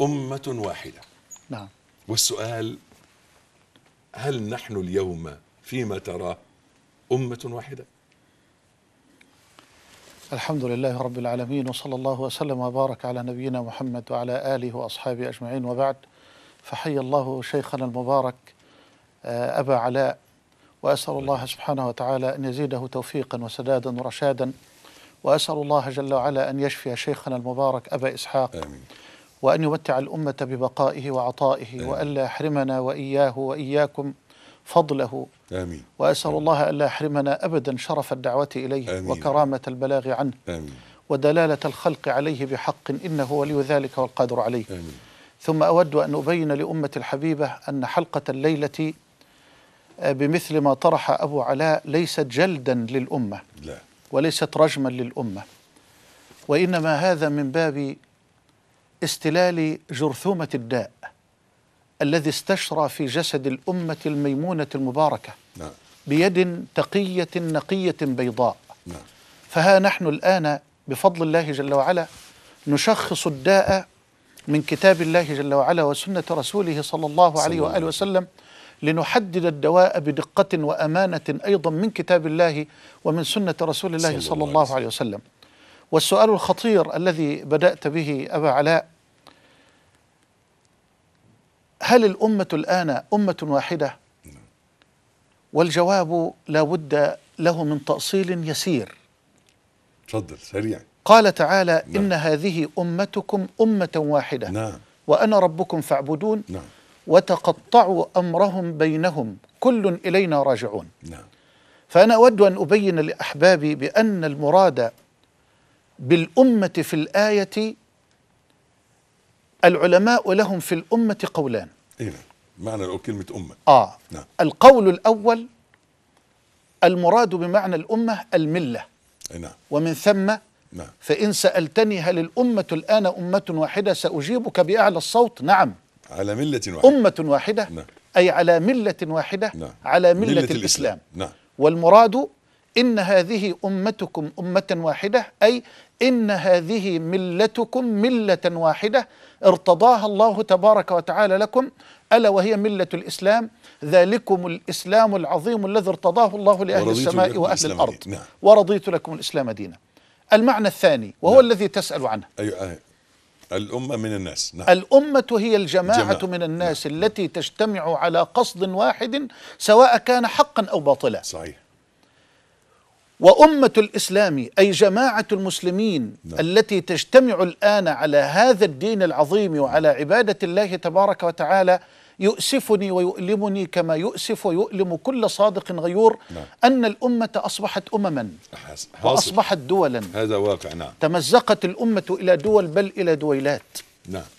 أمة واحدة نعم والسؤال هل نحن اليوم فيما تراه أمة واحدة الحمد لله رب العالمين وصلى الله وسلم وبارك على نبينا محمد وعلى آله وأصحابه أجمعين وبعد فحي الله شيخنا المبارك آه، أبا علاء وأسأل الله سبحانه وتعالى أن يزيده توفيقا وسدادا ورشادا وأسأل الله جل وعلا أن يشفي شيخنا المبارك أبا إسحاق آمين. وأن يمتع الأمة ببقائه وعطائه آمين. وألا يحرمنا وإياه وإياكم فضله آمين وأسأل آمين. الله ألا يحرمنا أبدا شرف الدعوة إليه آمين. وكرامة البلاغ عنه آمين. ودلالة الخلق عليه بحق إنه ولي ذلك والقادر عليه آمين. ثم أود أن أبين لأمة الحبيبة أن حلقة الليلة آه، بمثل ما طرح أبو علاء ليست جلدا للأمة لا. وليست رجما للأمة وإنما هذا من باب استلال جرثومة الداء الذي استشرى في جسد الأمة الميمونة المباركة نعم. بيد تقية نقية بيضاء نعم. فها نحن الآن بفضل الله جل وعلا نشخص الداء من كتاب الله جل وعلا وسنة رسوله صلى الله عليه وآله وسلم لنحدد الدواء بدقة وأمانة أيضا من كتاب الله ومن سنة رسول الله صلى الله عليه وسلم والسؤال الخطير الذي بدأت به أبا علاء هل الأمة الآن أمة واحدة؟ والجواب لا بد له من تأصيل يسير تفضل سريع قال تعالى نعم. إن هذه أمتكم أمة واحدة نعم. وأنا ربكم فاعبدون نعم. وتقطعوا أمرهم بينهم كل إلينا راجعون نعم. فأنا أود أن أبين لأحبابي بأن المراد بالأمة في الآية العلماء لهم في الأمة قولان إيه معنى كلمة أمة آه نعم. القول الأول المراد بمعنى الأمة الملة إيه نعم. ومن ثم نعم. فإن سألتني هل الأمة الآن أمة واحدة سأجيبك بأعلى الصوت نعم على ملة واحدة أمة واحدة نعم. أي على ملة واحدة نعم. على ملة, ملة الإسلام, الإسلام. نعم. والمراد إن هذه أمتكم أمة واحدة أي إن هذه ملتكم ملة واحدة ارتضاها الله تبارك وتعالى لكم ألا وهي ملة الإسلام ذلكم الإسلام العظيم الذي ارتضاه الله لأهل السماء وأهل الأرض نعم. ورضيت لكم الإسلام دينا المعنى الثاني وهو نعم. الذي تسأل عنه أيوة, أيوة. الأمة من الناس نعم. الأمة هي الجماعة جماعة. من الناس نعم. التي تجتمع على قصد واحد سواء كان حقا أو باطلا صحيح وأمة الإسلام أي جماعة المسلمين نعم. التي تجتمع الآن على هذا الدين العظيم وعلى عبادة الله تبارك وتعالى يؤسفني ويؤلمني كما يؤسف ويؤلم كل صادق غيور نعم. أن الأمة أصبحت أمما حاصل. وأصبحت دولا هذا واقع نعم تمزقت الأمة إلى دول بل إلى دويلات نعم